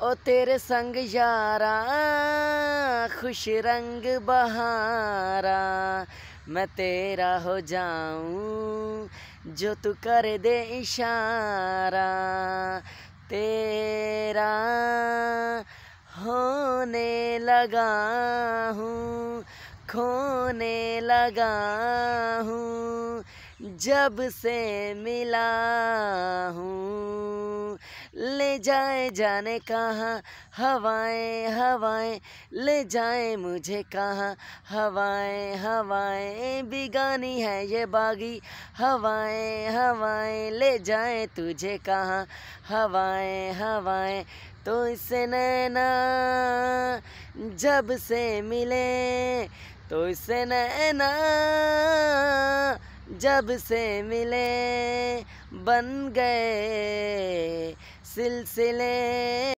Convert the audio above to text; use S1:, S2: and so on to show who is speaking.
S1: ओ तेरे संग यारा खुश रंग बहारा मैं तेरा हो जाऊं जो तू कर दे इशारा तेरा होने लगा हूँ खोने लगा हूँ जब से मिला हूँ ले जाए जाने कहाँ हवाएं हवाएं ले जाए मुझे कहाँ हवाएं हवाएं बिगानी है ये बागी हवाएं हवाएं ले जाए तुझे कहाँ हवाएं हवाएं तो इसे नैना जब से मिले तो इसे नैना जब से मिले बन गए सिलसिले